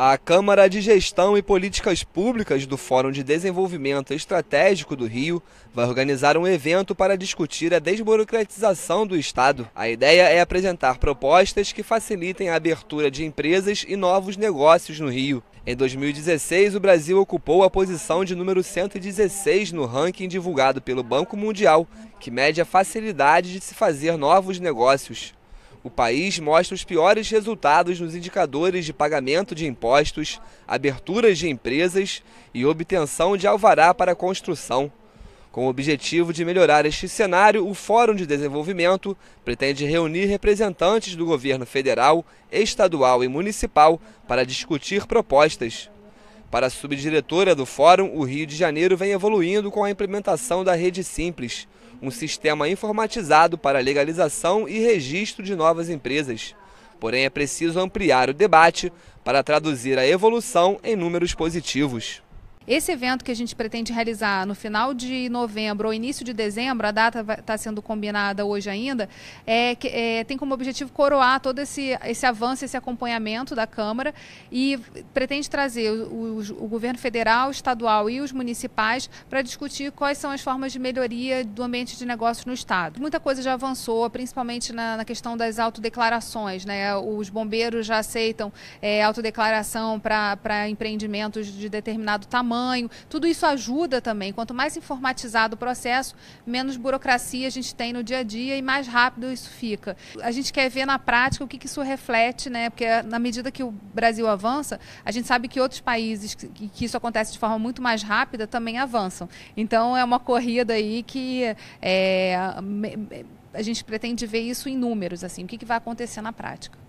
A Câmara de Gestão e Políticas Públicas do Fórum de Desenvolvimento Estratégico do Rio vai organizar um evento para discutir a desburocratização do Estado. A ideia é apresentar propostas que facilitem a abertura de empresas e novos negócios no Rio. Em 2016, o Brasil ocupou a posição de número 116 no ranking divulgado pelo Banco Mundial, que mede a facilidade de se fazer novos negócios o país mostra os piores resultados nos indicadores de pagamento de impostos, aberturas de empresas e obtenção de alvará para construção. Com o objetivo de melhorar este cenário, o Fórum de Desenvolvimento pretende reunir representantes do governo federal, estadual e municipal para discutir propostas. Para a subdiretora do Fórum, o Rio de Janeiro vem evoluindo com a implementação da Rede Simples, um sistema informatizado para legalização e registro de novas empresas. Porém, é preciso ampliar o debate para traduzir a evolução em números positivos. Esse evento que a gente pretende realizar no final de novembro ou início de dezembro, a data está sendo combinada hoje ainda, é, é, tem como objetivo coroar todo esse, esse avanço, esse acompanhamento da Câmara e pretende trazer o, o, o governo federal, estadual e os municipais para discutir quais são as formas de melhoria do ambiente de negócios no Estado. Muita coisa já avançou, principalmente na, na questão das autodeclarações. Né? Os bombeiros já aceitam é, autodeclaração para empreendimentos de determinado tamanho tamanho, tudo isso ajuda também. Quanto mais informatizado o processo, menos burocracia a gente tem no dia a dia e mais rápido isso fica. A gente quer ver na prática o que, que isso reflete, né? Porque na medida que o Brasil avança, a gente sabe que outros países que, que isso acontece de forma muito mais rápida também avançam. Então é uma corrida aí que é, a gente pretende ver isso em números, assim, o que, que vai acontecer na prática.